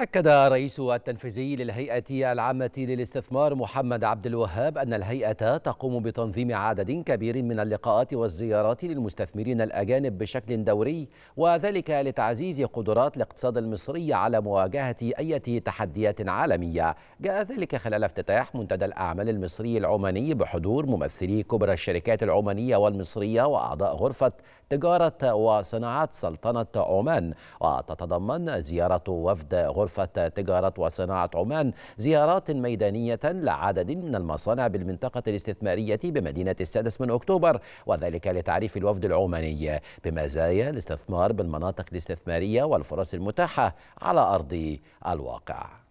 أكد رئيس التنفيذي للهيئة العامة للاستثمار محمد عبد الوهاب أن الهيئة تقوم بتنظيم عدد كبير من اللقاءات والزيارات للمستثمرين الأجانب بشكل دوري وذلك لتعزيز قدرات الاقتصاد المصري على مواجهة أي تحديات عالمية جاء ذلك خلال افتتاح منتدى الأعمال المصري العماني بحضور ممثلي كبرى الشركات العمانية والمصرية وأعضاء غرفة تجارة وصناعات سلطنة عمان وتتضمن زيارة وفد غرفة غرفة تجارة وصناعة عمان زيارات ميدانية لعدد من المصانع بالمنطقة الاستثمارية بمدينة السادس من أكتوبر وذلك لتعريف الوفد العماني بمزايا الاستثمار بالمناطق الاستثمارية والفرص المتاحة على أرض الواقع